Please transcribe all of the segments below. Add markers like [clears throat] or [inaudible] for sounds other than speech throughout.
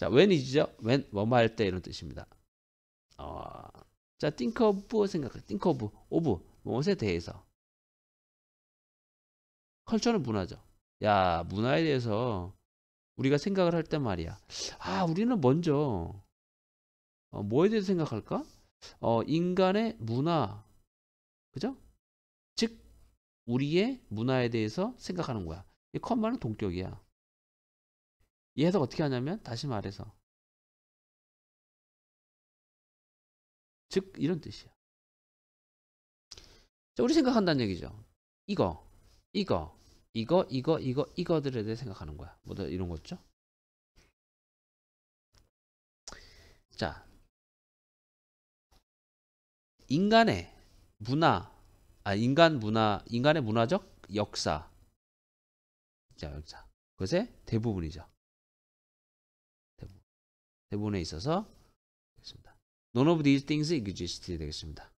자, when이죠? when, 뭐뭐 할때 이런 뜻입니다. 어, 자, think of 뭐 생각해. think of, of, 무엇에 대해서. 컬처는 문화죠. 야, 문화에 대해서 우리가 생각을 할 때 말이야. 아, 우리는 먼저 어, 뭐에 대해서 생각할까? 어, 인간의 문화, 그죠? 즉, 우리의 문화에 대해서 생각하는 거야. 이 컴마는 동격이야. 이 해석 어떻게 하냐면 다시 말해서 즉 이런 뜻이야. 자, 우리 생각한다는 얘기죠. 이거, 이거, 이거, 이거, 이거, 이거들에 대해 생각하는 거야. 뭐 이런 거죠. 자, 인간의 문화, 아 인간 문화, 인간의 문화적 역사, 자 역사. 그것의 대부분이죠. 대본에 있어서 되겠습니다. None of these things exist 되겠습니다.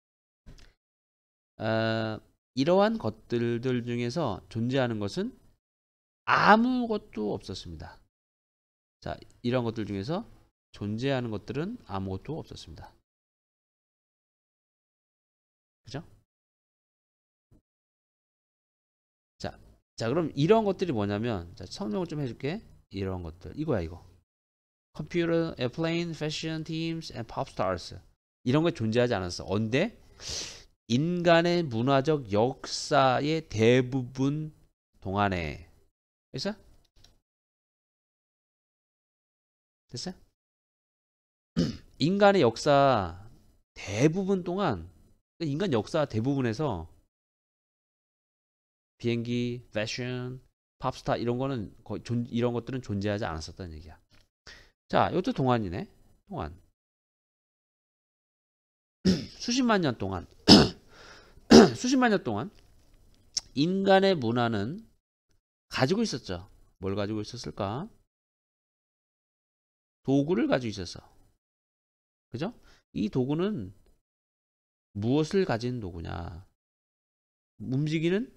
어, 이러한 것들들 중에서 존재하는 것은 아무것도 없었습니다. 자, 이런 것들 중에서 존재하는 것들은 아무것도 없었습니다. 그죠? 자, 자 그럼 이런 것들이 뭐냐면 자, 설명을 좀 해줄게. 이런 것들. 이거야, 이거. 컴퓨터, 에플레인, 패션, 팀스, 앤 팝스타즈 이런 게 존재하지 않았어. 언데 인간의 문화적 역사의 대부분 동안에 됐어? 됐어? [clears throat] 인간의 역사 대부분 동안 그러니까 인간 역사 대부분에서 비행기, 패션, 팝스타 이런 거는 거의 존, 이런 것들은 존재하지 않았었다는 얘기야. 자, 이것도 동안이네. 동안. [clears throat] 수십만 년 동안. [clears throat] 수십만 년 동안. 인간의 문화는 가지고 있었죠. 뭘 가지고 있었을까? 도구를 가지고 있었어. 그죠? 이 도구는 무엇을 가진 도구냐? 움직이는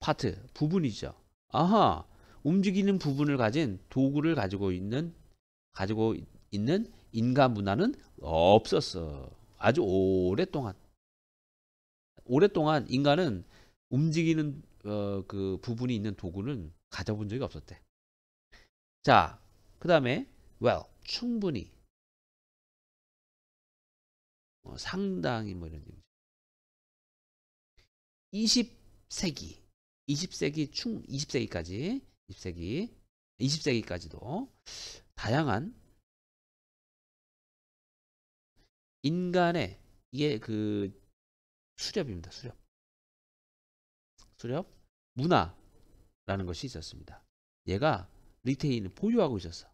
파트, 부분이죠. 아하 움직이는 부분을 가진 도구를 가지고 있는 가지고 있는 인간 문화는 없었어. 아주 오랫동안 오랫동안 인간은 움직이는 어, 그 부분이 있는 도구는 가져본 적이 없었대. 자, 그 다음에 well 충분히 어, 상당히 뭐 이런 얘기죠. 20세기 20세기 충 20세기까지 20세기 20세기까지도 다양한 인간의 이게 그 수렵입니다. 수렵. 수렵 문화라는 것이 있었습니다. 얘가 리테인을 보유하고 있었어.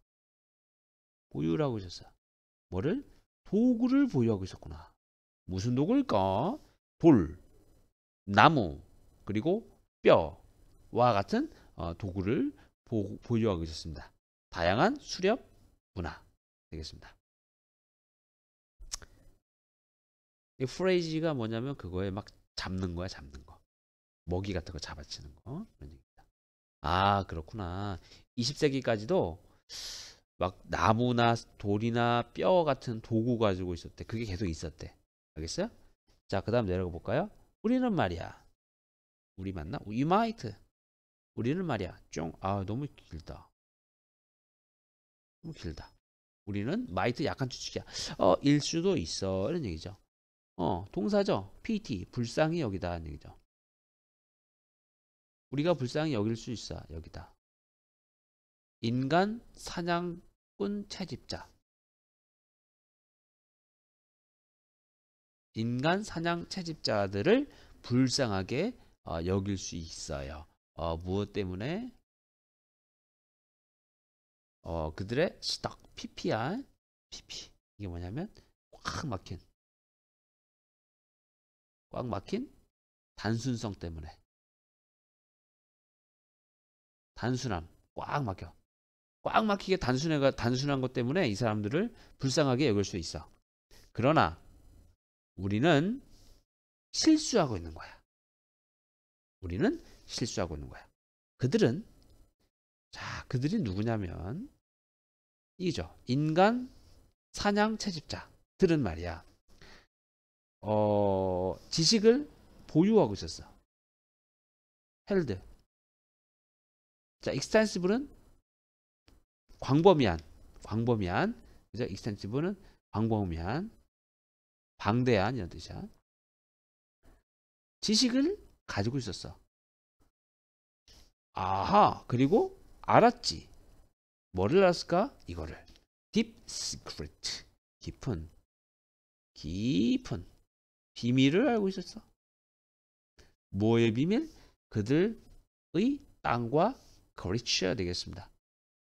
보유를 하고 있었어. 뭐를? 도구를 보유하고 있었구나. 무슨 도구일까? 돌, 나무, 그리고 뼈와 같은 어, 도구를 보, 유하고 있었습니다. 다양한 수렵 문화 되겠습니다. 이프레이지가 뭐냐면 그거에 막 잡는 거야 잡는 거 먹이 같은 거 잡아치는 거 그런 얘기입니다. 아 그렇구나 20세기까지도 막 나무나 돌이나 뼈 같은 도구 가지고 있었대 그게 계속 있었대 알겠어요? 자그 다음 내려가 볼까요? 우리는 말이야 우리 맞나? You might. 우리는 말이야. 쫑. 아, 너무 길다. 너무 길다. 우리는 might 약간 추측이야. 어, 일 수도 있어. 이런 얘기죠. 어, 동사죠. PT. 불쌍히 여기다. 하는 얘기죠. 우리가 불쌍히 여길 수 있어. 여기다. 인간 사냥꾼 채집자. 인간 사냥 채집자들을 불쌍하게 어, 여길 수 있어요. 어, 무엇 때문에? 어, 그들의 스탁, PPR, PP. 이게 뭐냐면 꽉 막힌 꽉 막힌 단순성 때문에 단순함 꽉 막혀 꽉 막히게 단순해가 단순한 것 때문에 이 사람들을 불쌍하게 여길 수 있어 그러나 우리는 실수하고 있는 거야 우리는 실수하고 있는 거야. 그들은 자 그들이 누구냐면 이죠 인간 사냥 채집자들은 말이야 어 지식을 보유하고 있었어. 헬드 자익스텐시브는 광범위한 광범위한 그래서 익스텐시브는 광범위한 방대한 이런 뜻이야. 지식을 가지고 있었어. 아하, 그리고 알았지. 뭐를 알았을까? 이거를. deep secret. 깊은, 깊은 비밀을 알고 있었어. 뭐의 비밀? 그들의 땅과 거리치야 되겠습니다.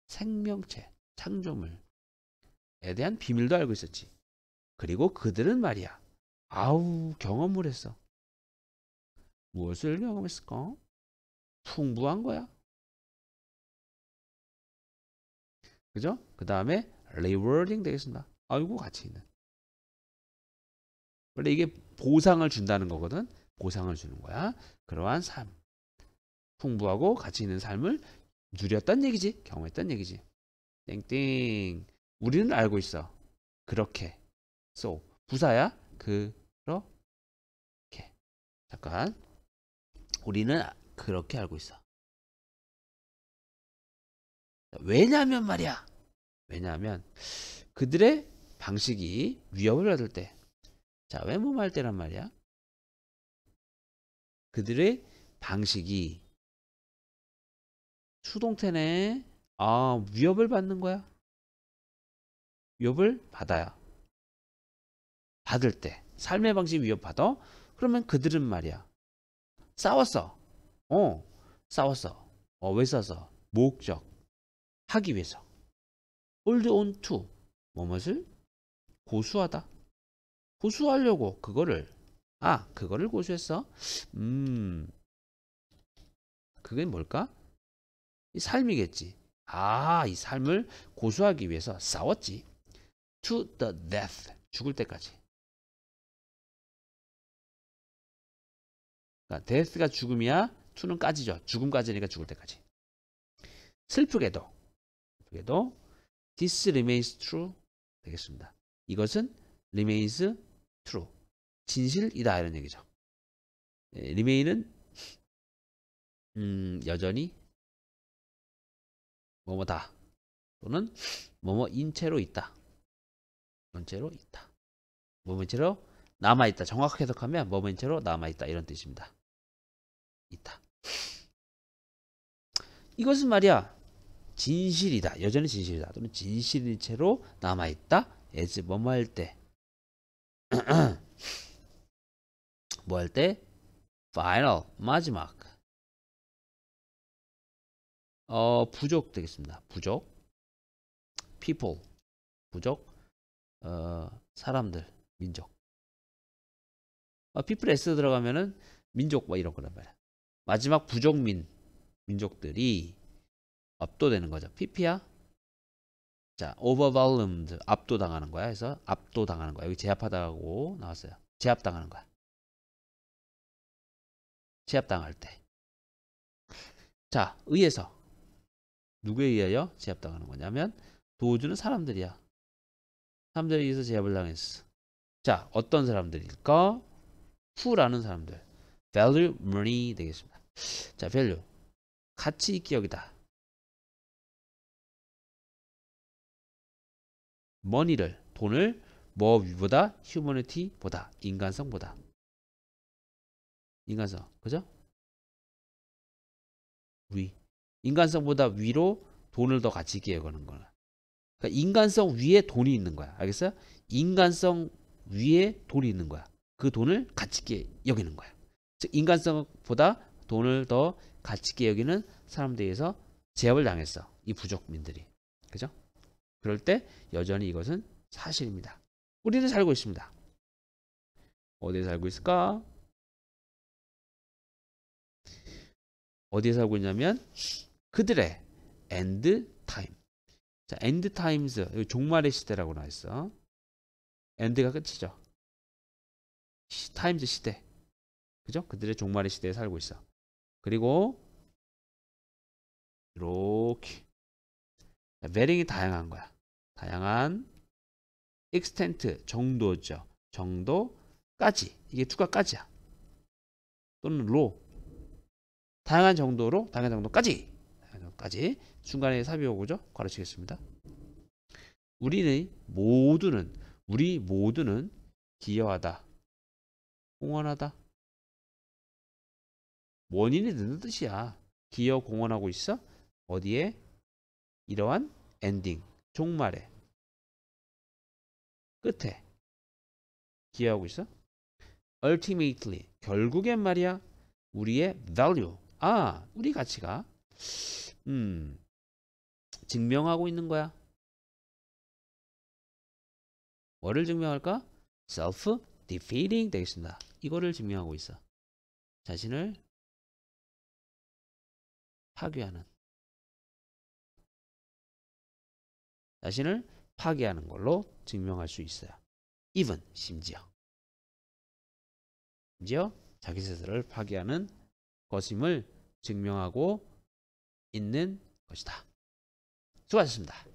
생명체, 창조물에 대한 비밀도 알고 있었지. 그리고 그들은 말이야. 아우, 경험을 했어. 무엇을 경험했을까? 풍부한 거야. 그죠? 그 다음에 rewarding 되겠습니다. 아이고 가치 있는. 원래 이게 보상을 준다는 거거든. 보상을 주는 거야. 그러한 삶. 풍부하고 가치 있는 삶을 누렸단 얘기지. 경험했단 얘기지. 땡땡. 우리는 알고 있어. 그렇게. So. 부사야. 그렇게. 잠깐. 우리는 그렇게 알고 있어. 왜냐하면 말이야. 왜냐하면 그들의 방식이 위협을 받을 때, 자 외모할 때란 말이야. 그들의 방식이 수동태네. 아 위협을 받는 거야. 위협을 받아요 받을 때 삶의 방식 위협받아. 그러면 그들은 말이야. 싸웠어. 어, 싸웠어. 어, 왜 싸웠어? 목적. 하기 위해서. hold on to. 뭐뭇을 고수하다. 고수하려고 그거를. 아, 그거를 고수했어? 음. 그게 뭘까? 이 삶이겠지. 아, 이 삶을 고수하기 위해서 싸웠지. to the death. 죽을 때까지. 그러니까 데스가 죽음이야. 투는 까지죠. 죽음까지니까 죽을 때까지. 슬프게도 슬프게도 this remains true 되겠습니다. 이것은 remains true 진실이다 이런 얘기죠. 예, remain은 음, 여전히 뭐뭐다 또는 뭐뭐 인체로 있다. 인체로 있다. 뭐뭐체로 인 남아있다. 정확하게 해석하면 머무인 채로 남아있다. 이런 뜻입니다. 있다. 이것은 말이야. 진실이다. 여전히 진실이다. 또는 진실인 채로 남아있다. as 뭐뭐 할 때. [clears throat] 뭐할 때? final. 마지막. 어, 부족 되겠습니다. 부족. people. 부족. 어, 사람들. 민족. 어, people s 들어가면은 민족 뭐 이런 거란 말이야. 마지막 부족민 민족들이 압도되는 거죠. PP야. 자, overwhelmed 압도당하는 거야. 그래서 압도당하는 거야. 여기 제압하다고 나왔어요. 제압당하는 거야. 제압당할 때. 자, 의해서 누구에 의하여 제압당하는 거냐면 도주는 사람들이야. 사람들이 의해서 제압을 당했어. 자, 어떤 사람들일까? w 라는 사람들 value money 되겠습니다. 자 value 가치 기억이다. money를 돈을 뭐 위보다 humanity보다 인간성보다 인간성 그죠? 위 인간성보다 위로 돈을 더 가치 있게 여기는 거야. 그러니까 인간성 위에 돈이 있는 거야. 알겠어요? 인간성 위에 돈이 있는 거야. 그 돈을 가치 있게 여기는 거야. 즉 인간성보다 돈을 더 가치 있게 여기는 사람들에서 제압을 당했어. 이 부족민들이. 그죠? 그럴 때 여전히 이것은 사실입니다. 우리는 살고 있습니다. 어디에 살고 있을까? 어디에 살고 있냐면 그들의 엔드 타임. 자, 엔드 타임즈. 종말의 시대라고 나와 있어. 엔드가 끝이죠. 시, 타임즈 시대. 그죠? 그들의 종말의 시대에 살고 있어. 그리고 이렇게 베링이 다양한 거야. 다양한 e 스텐트 정도죠. 정도까지 이게 투과까지야 또는 로 다양한 정도로 다양한 정도까지 다양한 정도까지 중간에 삽입오고죠. 가르치겠습니다. 우리는 모두는 우리 모두는 기여하다. 공헌하다. 원인이 듣는 뜻이야. 기어 공헌하고 있어? 어디에? 이러한 엔딩, 종말에. 끝에. 기여하고 있어? ultimately, 결국엔 말이야. 우리의 value. 아, 우리 가치가. 음, 증명하고 있는 거야. 뭐를 증명할까? self-defeating 되겠습니다. 이거를 증명하고 있어. 자신을 파괴하는. 자신을 파괴하는 걸로 증명할 수 있어요. even 심지어. 심지어 자기 스스로를 파괴하는 것임을 증명하고 있는 것이다. 수고하셨습니다.